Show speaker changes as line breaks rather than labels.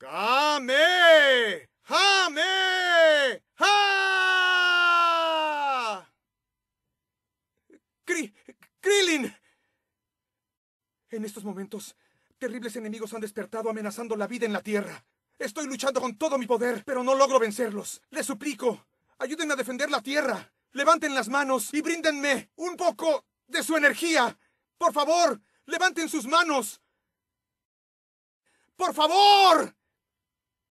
¡Kame!
¡Jame! ¡Ja!
¡Kri En estos momentos, terribles enemigos han despertado amenazando la vida en la Tierra. Estoy luchando con todo mi poder, pero no logro vencerlos. Les suplico, ayuden a defender la Tierra. Levanten las manos y bríndenme un poco de su energía. Por favor, levanten sus manos.
Por favor.